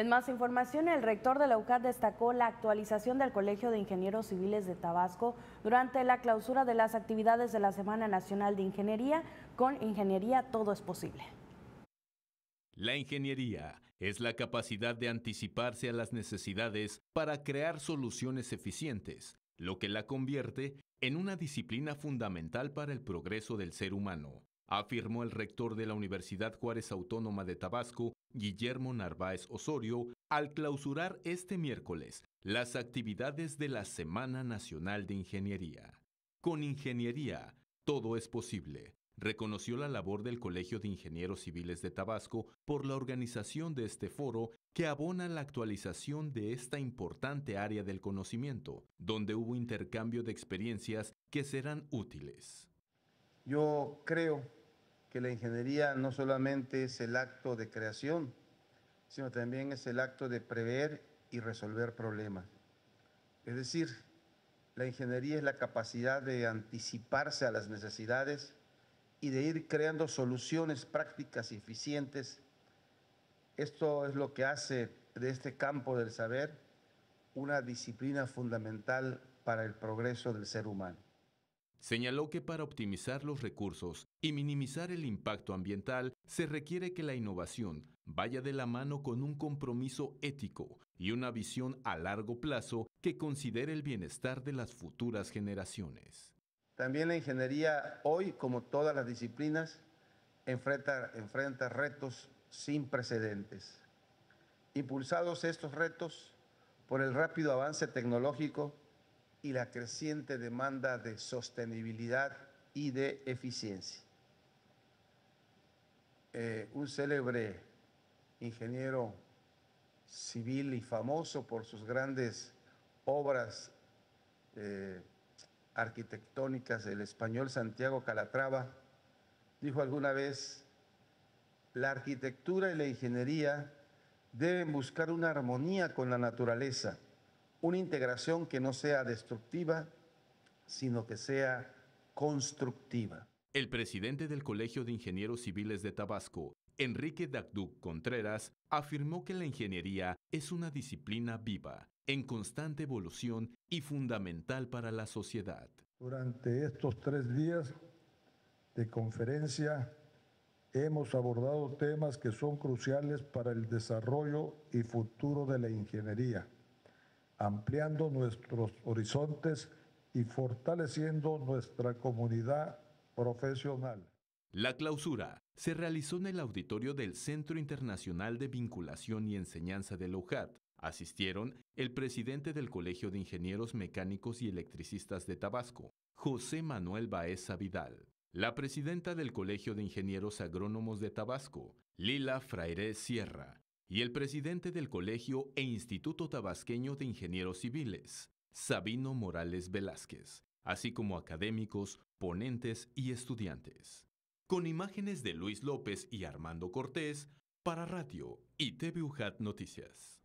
En más información, el rector de la UCAT destacó la actualización del Colegio de Ingenieros Civiles de Tabasco durante la clausura de las actividades de la Semana Nacional de Ingeniería. Con Ingeniería todo es posible. La ingeniería es la capacidad de anticiparse a las necesidades para crear soluciones eficientes, lo que la convierte en una disciplina fundamental para el progreso del ser humano afirmó el rector de la Universidad Juárez Autónoma de Tabasco, Guillermo Narváez Osorio, al clausurar este miércoles las actividades de la Semana Nacional de Ingeniería. Con ingeniería, todo es posible. Reconoció la labor del Colegio de Ingenieros Civiles de Tabasco por la organización de este foro que abona la actualización de esta importante área del conocimiento, donde hubo intercambio de experiencias que serán útiles. Yo creo que la ingeniería no solamente es el acto de creación, sino también es el acto de prever y resolver problemas. Es decir, la ingeniería es la capacidad de anticiparse a las necesidades y de ir creando soluciones prácticas y eficientes. Esto es lo que hace de este campo del saber una disciplina fundamental para el progreso del ser humano. Señaló que para optimizar los recursos y minimizar el impacto ambiental se requiere que la innovación vaya de la mano con un compromiso ético y una visión a largo plazo que considere el bienestar de las futuras generaciones. También la ingeniería hoy, como todas las disciplinas, enfrenta, enfrenta retos sin precedentes. Impulsados estos retos por el rápido avance tecnológico, y la creciente demanda de sostenibilidad y de eficiencia. Eh, un célebre ingeniero civil y famoso por sus grandes obras eh, arquitectónicas, el español Santiago Calatrava, dijo alguna vez, la arquitectura y la ingeniería deben buscar una armonía con la naturaleza una integración que no sea destructiva, sino que sea constructiva. El presidente del Colegio de Ingenieros Civiles de Tabasco, Enrique Dagduc Contreras, afirmó que la ingeniería es una disciplina viva, en constante evolución y fundamental para la sociedad. Durante estos tres días de conferencia hemos abordado temas que son cruciales para el desarrollo y futuro de la ingeniería ampliando nuestros horizontes y fortaleciendo nuestra comunidad profesional. La clausura se realizó en el auditorio del Centro Internacional de Vinculación y Enseñanza de OHAT. Asistieron el presidente del Colegio de Ingenieros Mecánicos y Electricistas de Tabasco, José Manuel Baeza Vidal, la presidenta del Colegio de Ingenieros Agrónomos de Tabasco, Lila Fraire Sierra, y el presidente del Colegio e Instituto Tabasqueño de Ingenieros Civiles, Sabino Morales Velázquez, así como académicos, ponentes y estudiantes. Con imágenes de Luis López y Armando Cortés para Radio y TVUJAT Noticias.